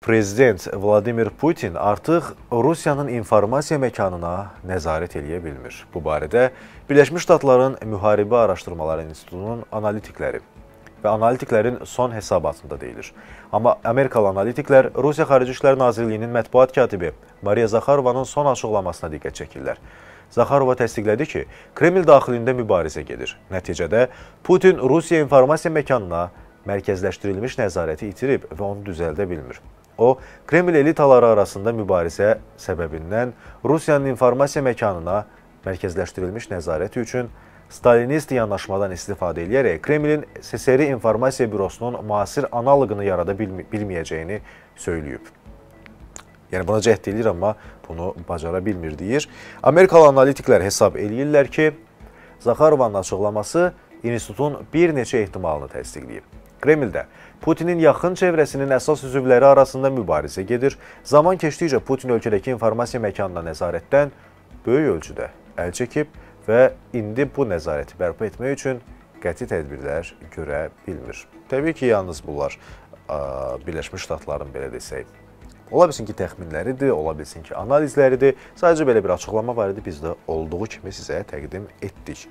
Prezident Vladimir Putin artıq Rusiyanın informasiya məkanına nəzarət eləyə bilmir. Bu barədə Birləşmiş Ştatların Müharibə Araşdırmaları İnstitutunun analitikləri və analitiklərin son hesabatında deyilir. Amma Amerikalı analitiklər Rusiya Xarici İşlər Nazirliyinin mətbuat katibi Mariya Zaxarovanın son açıqlamasına diqqət çəkirlər. Zaxarova təsdiqlədi ki, Kreml daxilində mübarizə gedir. Nəticədə Putin Rusiya informasiya məkanına mərkəzləşdirilmiş nəzarəti itirib və onu düzəldə bilmir. O, Kreml elitaları arasında mübarizə səbəbindən Rusiyanın informasiya məkanına mərkəzləşdirilmiş nəzarət üçün Stalinist yanaşmadan istifadə edərək Kremlin SSRİ informasiya bürosunun müasir analoqunu yarada bilm bilməyəcəyini söyləyib. Yəni buna cəhd edir, amma bunu bacara bilmir deyir. Amerikalı analitiklər hesab eləyirlər ki, Zaxarovanın açıqlaması institutun bir neçə ehtimalını təsdiqləyib. Kremldə Putinin yaxın çevrəsinin əsas üzvləri arasında mübarizə gedir. Zaman keçdikcə Putin ölkədəki informasiya məkanına nəzarətdən böyük ölçüdə əl çəkib və indi bu nəzarəti bərpa etmək üçün qəti tədbirlər görə bilmir. Təbii ki, yalnız bunlar Birləşmiş Ştatların belə desək Ola bilsin ki, təxminləridir, ola bilsin ki, analizləridir. Sadəcə belə bir açıqlama var idi, biz də olduğu kimi sizə təqdim etdik.